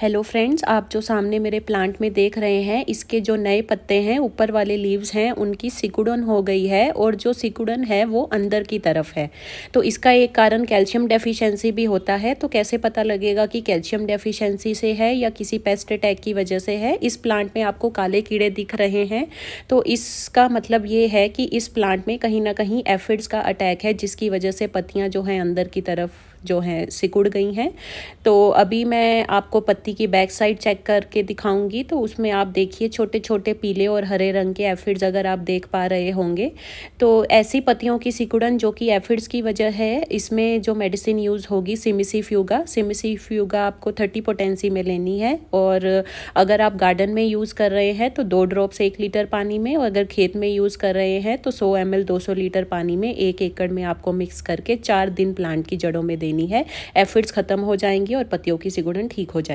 hello friends आप जो सामने मेरे प्लांट में देख रहे हैं इसके जो नए पत्ते हैं ऊपर वाले लीव्स हैं उनकी सिकुड़न हो गई है और जो सिकुड़न है वो अंदर की तरफ है तो इसका एक कारण कैल्शियम डेफिशिएंसी भी होता है तो कैसे पता लगेगा कि कैल्शियम डेफिशिएंसी से है या किसी पेस्ट अटैक की वजह से है इस प्लांट में आपको काले कीड़े दिख रहे हैं तो इसका मतलब ये है कि इस प्लांट में कहीं ना कहीं एफिड्स का अटैक है जिसकी वजह से पत्तियाँ जो हैं अंदर की तरफ जो हैं सिकुड़ गई हैं तो अभी मैं आपको पत्ती की बैक साइड चेक करके दिखाऊंगी तो उसमें आप देखिए छोटे छोटे पीले और हरे रंग के एफिड्स अगर आप देख पा रहे होंगे तो ऐसी पत्तियों की सिकुड़न जो कि एफिड्स की वजह है इसमें जो मेडिसिन यूज़ होगी सिमिसी फ्यूगा सिमिसी फ्यूगा आपको थर्टी पोटेंसी में लेनी है और अगर आप गार्डन में यूज़ कर रहे हैं तो दो ड्रॉप्स एक लीटर पानी में और अगर खेत में यूज़ कर रहे हैं तो सौ एम एल लीटर पानी में एक एकड़ में आपको मिक्स करके चार दिन प्लांट की जड़ों में देनी लेनी है एफिड्स खत्म हो जाएंगी और पतियों की सिगुड़न ठीक हो जाएगी